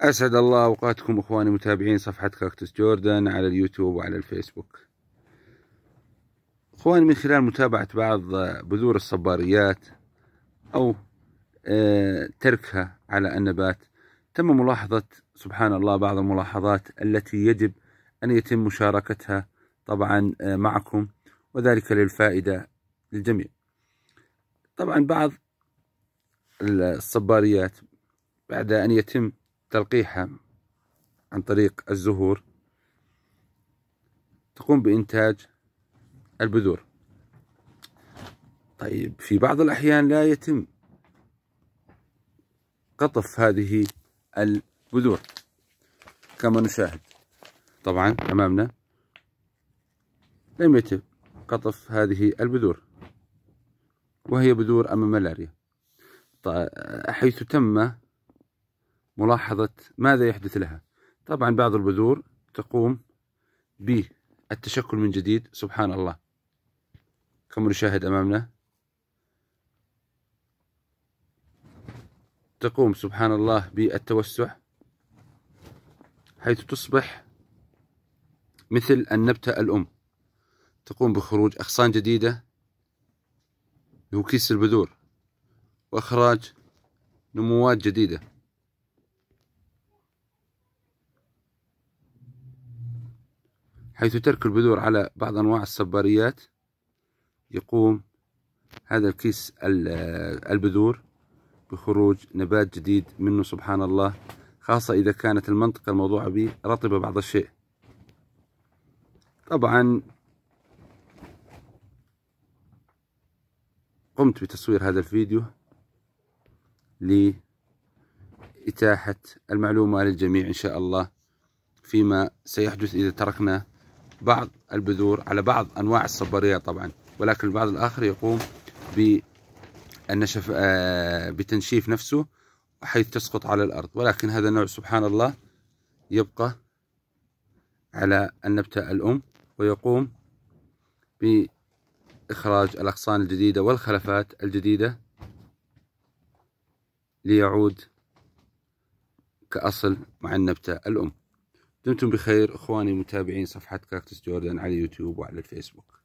أسعد الله أوقاتكم إخواني متابعين صفحة كاكتس جوردن على اليوتيوب وعلى الفيسبوك إخواني من خلال متابعة بعض بذور الصباريات أو آه، تركها على النبات تم ملاحظة سبحان الله بعض الملاحظات التي يجب أن يتم مشاركتها طبعا آه، معكم وذلك للفائدة للجميع طبعا بعض الصباريات بعد أن يتم تلقيحها عن طريق الزهور تقوم بإنتاج البذور طيب في بعض الأحيان لا يتم قطف هذه البذور كما نشاهد طبعا أمامنا لم يتم قطف هذه البذور وهي بذور أمام ملاريا طيب، حيث تم ملاحظة ماذا يحدث لها طبعا بعض البذور تقوم بالتشكل من جديد سبحان الله كما نشاهد أمامنا تقوم سبحان الله بالتوسع حيث تصبح مثل النبتة الأم تقوم بخروج أغصان جديدة وكيس البذور وإخراج نموات جديدة حيث ترك البذور على بعض أنواع الصباريات يقوم هذا الكيس البذور بخروج نبات جديد منه سبحان الله خاصة إذا كانت المنطقة الموضوعة به رطبة بعض الشيء طبعا قمت بتصوير هذا الفيديو لإتاحة المعلومة للجميع إن شاء الله فيما سيحدث إذا تركنا بعض البذور على بعض أنواع الصبريه طبعا ولكن البعض الآخر يقوم بالنشف آه، بتنشيف نفسه حيث تسقط على الأرض ولكن هذا النوع سبحان الله يبقى على النبتة الأم ويقوم بإخراج الأغصان الجديدة والخلفات الجديدة ليعود كأصل مع النبتة الأم دمتم بخير اخواني متابعين صفحة كاكتس جوردن على اليوتيوب وعلى الفيسبوك